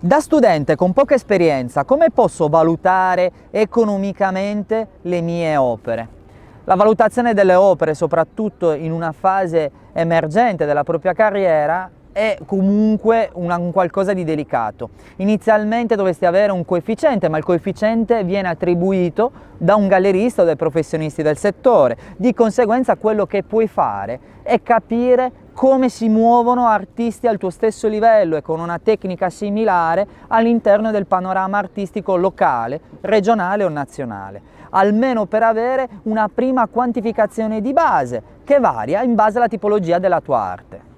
Da studente con poca esperienza, come posso valutare economicamente le mie opere? La valutazione delle opere, soprattutto in una fase emergente della propria carriera, è comunque un qualcosa di delicato. Inizialmente dovresti avere un coefficiente, ma il coefficiente viene attribuito da un gallerista o dai professionisti del settore. Di conseguenza quello che puoi fare è capire come si muovono artisti al tuo stesso livello e con una tecnica similare all'interno del panorama artistico locale, regionale o nazionale, almeno per avere una prima quantificazione di base che varia in base alla tipologia della tua arte.